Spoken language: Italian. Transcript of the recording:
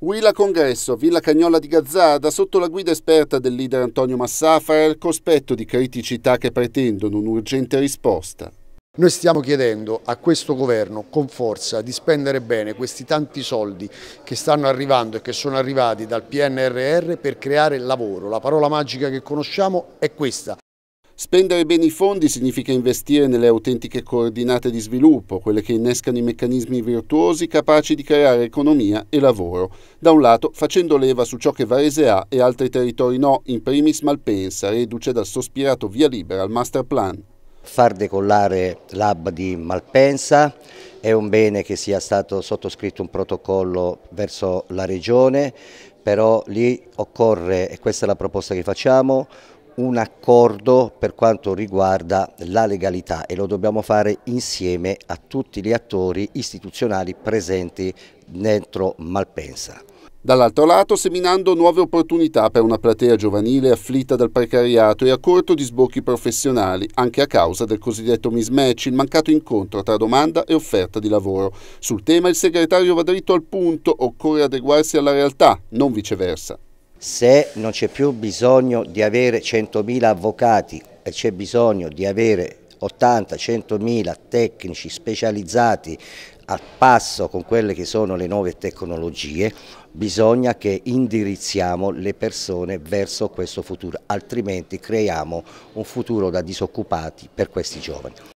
Willa Congresso, Villa Cagnola di Gazzada, sotto la guida esperta del leader Antonio Massafra, è al cospetto di criticità che pretendono un'urgente risposta. Noi stiamo chiedendo a questo governo con forza di spendere bene questi tanti soldi che stanno arrivando e che sono arrivati dal PNRR per creare lavoro. La parola magica che conosciamo è questa. Spendere bene i fondi significa investire nelle autentiche coordinate di sviluppo, quelle che innescano i meccanismi virtuosi capaci di creare economia e lavoro, da un lato facendo leva su ciò che Varese ha e altri territori no, in primis Malpensa, reduce dal sospirato via libera al master plan. Far decollare l'hub di Malpensa è un bene che sia stato sottoscritto un protocollo verso la regione, però lì occorre, e questa è la proposta che facciamo, un accordo per quanto riguarda la legalità e lo dobbiamo fare insieme a tutti gli attori istituzionali presenti dentro Malpensa. Dall'altro lato, seminando nuove opportunità per una platea giovanile afflitta dal precariato e a corto di sbocchi professionali, anche a causa del cosiddetto mismatch, il mancato incontro tra domanda e offerta di lavoro. Sul tema il segretario va dritto al punto, occorre adeguarsi alla realtà, non viceversa se non c'è più bisogno di avere 100.000 avvocati e c'è bisogno di avere 80-100.000 tecnici specializzati a passo con quelle che sono le nuove tecnologie, bisogna che indirizziamo le persone verso questo futuro, altrimenti creiamo un futuro da disoccupati per questi giovani.